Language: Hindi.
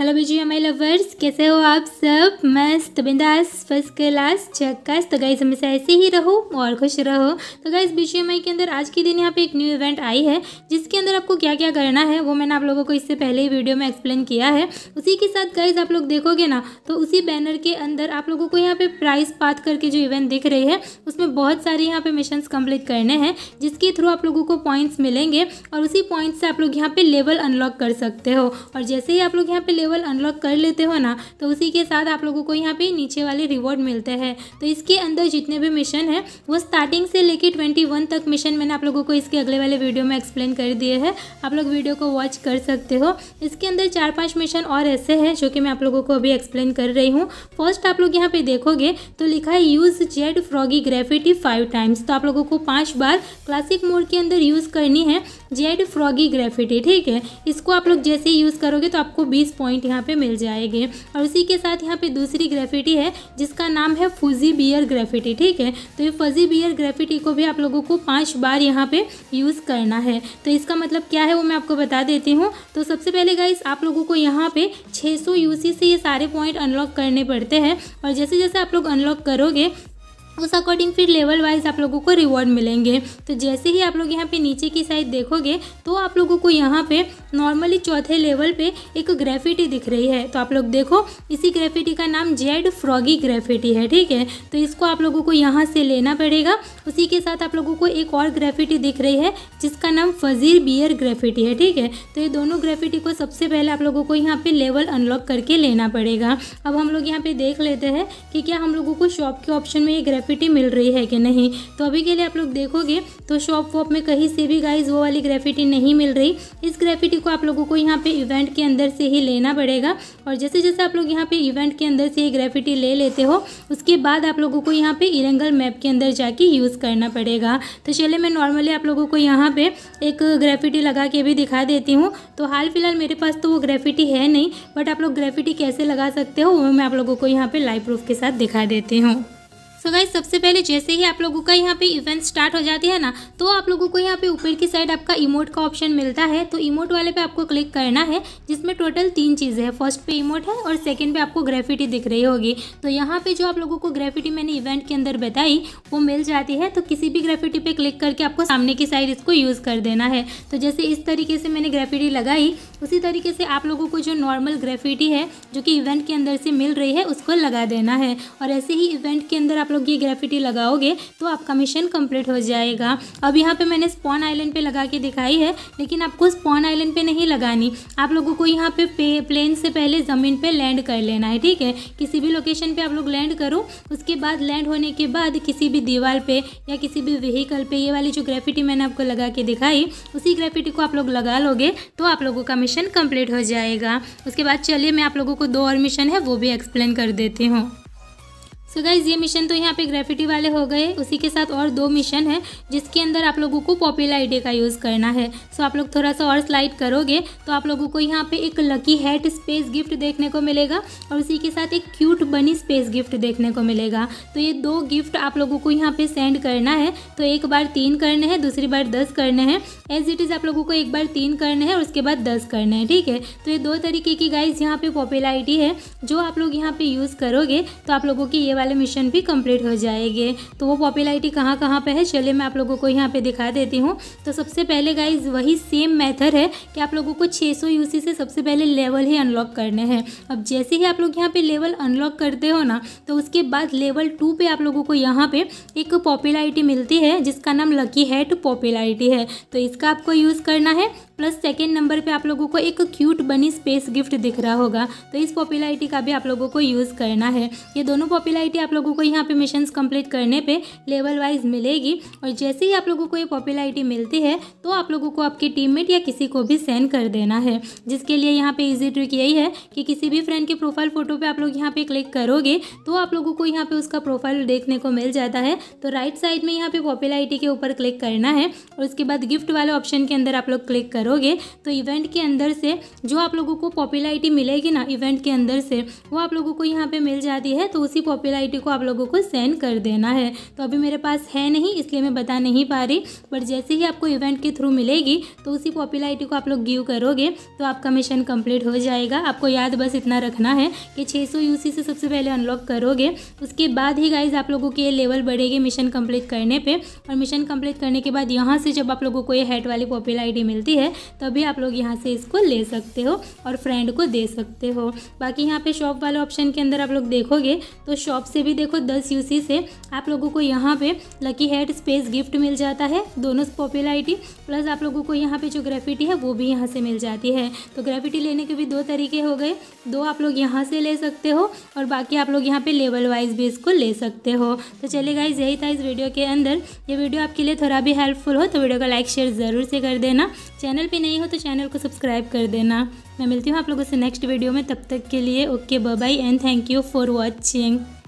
हेलो बीजी आई लवर्स कैसे हो आप सब मस्त बिंदास फर्स्ट क्लास चक्कास तो गाइज हमेशा ऐसे ही रहो और खुश रहो तो गाइज एम आई के अंदर आज के दिन यहाँ पे एक न्यू इवेंट आई है जिसके अंदर आपको क्या क्या करना है वो मैंने आप लोगों को इससे पहले ही वीडियो में एक्सप्लेन किया है उसी के साथ गाइज आप लोग देखोगे ना तो उसी बैनर के अंदर आप लोगों को यहाँ पे प्राइस पात करके जो इवेंट दिख रही है उसमें बहुत सारे यहाँ पे मिशन कम्प्लीट करने हैं जिसके थ्रू आप लोगों को पॉइंट्स मिलेंगे और उसी पॉइंट्स से आप लोग यहाँ पे लेवल अनलॉक कर सकते हो और जैसे ही आप लोग यहाँ पे लेवल लेवल अनलॉक कर लेते हो ना तो उसी के साथ आप लोगों को यहाँ पे नीचे वाले रिवॉर्ड मिलते हैं तो इसके अंदर जितने भी मिशन है वो स्टार्टिंग से लेके ट्वेंटी वन तक मिशन मैंने आप लोगों को इसके अगले वाले वीडियो में एक्सप्लेन कर दिए हैं आप लोग वीडियो को वॉच कर सकते हो इसके अंदर चार पाँच मिशन और ऐसे हैं जो कि मैं आप लोगों को अभी एक्सप्लेन कर रही हूँ फर्स्ट आप लोग यहाँ पे देखोगे तो लिखा है use Z froggy graffiti five times तो आप लोगों को पाँच बार क्लासिक मोड के अंदर यूज़ करनी है जेड फ्रॉगी ग्रेफिटी ठीक है इसको आप लोग जैसे ही यूज़ करोगे तो आपको बीस पॉइंट पॉइंट यहाँ पे मिल जाएंगे और उसी के साथ यहाँ पे दूसरी ग्रेफिटी है जिसका नाम है फुजी बियर ग्रेफिटी ठीक है तो ये फजी बियर ग्रेफिटी को भी आप लोगों को पाँच बार यहाँ पे यूज़ करना है तो इसका मतलब क्या है वो मैं आपको बता देती हूँ तो सबसे पहले गाइस आप लोगों को यहाँ पे 600 यूसी से ये सारे पॉइंट अनलॉक करने पड़ते हैं और जैसे जैसे आप लोग अनलॉक करोगे उस अकॉर्डिंग फिर लेवल वाइज आप लोगों को रिवॉर्ड मिलेंगे तो जैसे ही आप लोग यहाँ पे नीचे की साइड देखोगे तो आप लोगों को यहाँ पे नॉर्मली चौथे लेवल पे एक ग्रेफिटी दिख रही है तो आप लोग देखो इसी ग्रेफिटी का नाम जेड फ्रॉगी ग्रेफिटी है ठीक है तो इसको आप लोगों को यहाँ से लेना पड़ेगा उसी के साथ आप लोगों को एक और ग्रेफिटी दिख रही है जिसका नाम फजीर बियर ग्रेफिटी है ठीक है तो ये दोनों ग्रेफिटी को सबसे पहले आप लोगों को यहाँ पे लेवल अनलॉक करके लेना पड़ेगा अब हम लोग यहाँ पे देख लेते हैं कि क्या हम लोगों को शॉप के ऑप्शन में ये ग्रेफिटी मिल रही है कि नहीं तो अभी के लिए आप लोग देखोगे तो शॉप वॉप में कहीं से भी गाइज वो वाली ग्रेफिटी नहीं मिल रही इस ग्रेफिटी को आप लोगों को यहाँ पे इवेंट के अंदर से ही लेना पड़ेगा और जैसे जैसे आप लोग यहाँ पे इवेंट के अंदर से ही ग्रेफिटी ले लेते हो उसके बाद आप लोगों को यहाँ पे इरेंगल मैप के अंदर जाके यूज़ करना पड़ेगा तो चलिए मैं नॉर्मली आप लोगों को यहाँ पे एक ग्रेफिटी लगा के भी दिखा देती हूँ तो हाल फिलहाल मेरे पास तो वो ग्रेफिटी है नहीं बट आप लोग ग्रेफिटी कैसे लगा सकते हो वो मैं आप लोगों को यहाँ पर लाइव प्रूफ के साथ दिखा देती हूँ सो so गाइज सबसे पहले जैसे ही आप लोगों का यहाँ पे इवेंट स्टार्ट हो जाती है ना तो आप लोगों को यहाँ पे ऊपर की साइड आपका इमोट का ऑप्शन मिलता है तो इमोट वाले पे आपको क्लिक करना है जिसमें टोटल तीन चीज़ें हैं फर्स्ट पे इमोट है और सेकंड पे आपको ग्रेफिटी दिख रही होगी तो यहाँ पे जो आप लोगों को ग्रेफिटी मैंने इवेंट के अंदर बताई वो मिल जाती है तो किसी भी ग्रेफिटी पर क्लिक करके आपको सामने की साइड इसको यूज़ कर देना है तो जैसे इस तरीके से मैंने ग्रेफिटी लगाई उसी तरीके से आप लोगों को जो नॉर्मल ग्रेफिटी है जो कि इवेंट के अंदर से मिल रही है उसको लगा देना है और ऐसे ही इवेंट के अंदर आप लोग ये ग्रेफिटी लगाओगे तो आपका मिशन कम्प्लीट हो जाएगा अब यहाँ पर मैंने स्पॉन आइलैंड पर लगा के दिखाई है लेकिन आपको स्पॉन आइलैंड पर नहीं लगानी आप लोगों को यहाँ पर प्लेन से पहले ज़मीन पर लैंड कर लेना है ठीक है किसी भी लोकेशन पर आप लोग लैंड करो उसके बाद लैंड होने के बाद किसी भी दीवार पे या किसी भी व्हीकल पे ये वाली जो ग्रेफिटी मैंने आपको लगा के दिखाई उसी ग्रेफिटी को आप लोग लगा लोगे तो आप लोगों का मिशन मिशन कंप्लीट हो जाएगा उसके बाद चलिए मैं आप लोगों को दो और मिशन है वो भी एक्सप्लेन कर देती हूँ सो गाइज ये मिशन तो यहाँ पे ग्रेफिटी वाले हो गए उसी के साथ और दो मिशन है जिसके अंदर आप लोगों को पॉपुलर आइडिया का यूज़ करना है सो so आप लोग थोड़ा सा और स्लाइड करोगे तो आप लोगों को यहाँ पे एक लकी हैट स्पेस गिफ्ट देखने को मिलेगा और उसी के साथ एक क्यूट बनी स्पेस गिफ्ट देखने को मिलेगा तो ये दो गिफ्ट आप लोगों को यहाँ पर सेंड करना है तो एक बार तीन करने हैं दूसरी बार दस करने हैं एज इट इज़ आप लोगों को एक बार तीन करने हैं और उसके बाद दस करने हैं ठीक है तो ये दो तरीके की गाइज यहाँ पे पॉपुलरिटी है जो आप लोग यहाँ पे यूज़ करोगे तो आप लोगों की ये वाले मिशन भी कंप्लीट हो जाएंगे तो वो पॉपुलरिटी कहाँ कहाँ पे है चलिए मैं आप लोगों को यहाँ पे दिखा देती हूँ तो सबसे पहले गाइज वही सेम मेथड है कि आप लोगों को 600 सौ यूसी से सबसे पहले लेवल ही अनलॉक करने हैं अब जैसे ही आप लोग यहाँ पे लेवल अनलॉक करते हो ना तो उसके बाद लेवल टू पे आप लोगों को यहाँ पे एक पॉपुलरिटी मिलती है जिसका नाम लकी हैट पॉपुलरिटी है तो इसका आपको यूज़ करना है प्लस सेकेंड नंबर पर आप लोगों को एक क्यूट बनी स्पेस गिफ्ट दिख रहा होगा तो इस पॉपुलरिटी का भी आप लोगों को यूज़ करना है ये दोनों पॉपुलरिटी वैरायटी आप लोगों को यहाँ पे मिशन कंप्लीट करने पे लेवल वाइज मिलेगी और जैसे ही आप लोगों को ये पॉपुलैरिटी मिलती है तो आप लोगों को आपके टीममेट या किसी को भी सेंड कर देना है जिसके लिए यहाँ पे इजी ट्रिक यही है कि किसी भी फ्रेंड के प्रोफाइल फ़ोटो पे आप लोग यहाँ पे क्लिक करोगे तो आप लोगों को यहाँ पे उसका प्रोफाइल देखने को मिल जाता है तो राइट साइड में यहाँ पे पॉपुलैरिटी के ऊपर क्लिक करना है और उसके बाद गिफ्ट वाले ऑप्शन के अंदर आप लोग क्लिक करोगे तो इवेंट के अंदर से जो आप लोगों को पॉपुलैरिटी मिलेगी ना इवेंट के अंदर से वो आप लोगों को यहाँ पे मिल जाती है तो उसी पॉपुलैरिटी वैरायटी को आप लोगों को सेंड कर देना है तो अभी मेरे पास है नहीं इसलिए मैं बता नहीं पा रही बट जैसे ही आपको इवेंट के थ्रू मिलेगी तो उसी पॉपुलर आई को आप लोग गिव करोगे तो आपका मिशन कंप्लीट हो जाएगा आपको याद बस इतना रखना है कि 600 सौ से सबसे पहले अनलॉक करोगे उसके बाद ही गाइज आप लोगों के लेवल बढ़ेगी मिशन कम्प्लीट करने पर और मिशन कम्प्लीट करने के बाद यहाँ से जब आप लोगों को ये हेड वाली पॉपुलर मिलती है तभी आप लोग यहाँ से इसको ले सकते हो और फ्रेंड को दे सकते हो बाकी यहाँ पे शॉप वाले ऑप्शन के अंदर आप लोग देखोगे तो शॉप शॉप से भी देखो दस यू से आप लोगों को यहाँ पे लकी हेड स्पेस गिफ्ट मिल जाता है दोनों पॉपुलरिटी प्लस आप लोगों को यहाँ पे जो ग्रेफिटी है वो भी यहाँ से मिल जाती है तो ग्रेफिटी लेने के भी दो तरीके हो गए दो आप लोग यहाँ से ले सकते हो और बाकी आप लोग यहाँ पे लेवल वाइज भी इसको ले सकते हो तो चले गाइज यही था इस वीडियो के अंदर ये वीडियो आपके लिए थोड़ा भी हेल्पफुल हो तो वीडियो को लाइक शेयर ज़रूर से कर देना चैनल पर नहीं हो तो चैनल को सब्सक्राइब कर देना मैं मिलती हूँ आप लोगों से नेक्स्ट वीडियो में तब तक के लिए okay bye and thank you for watching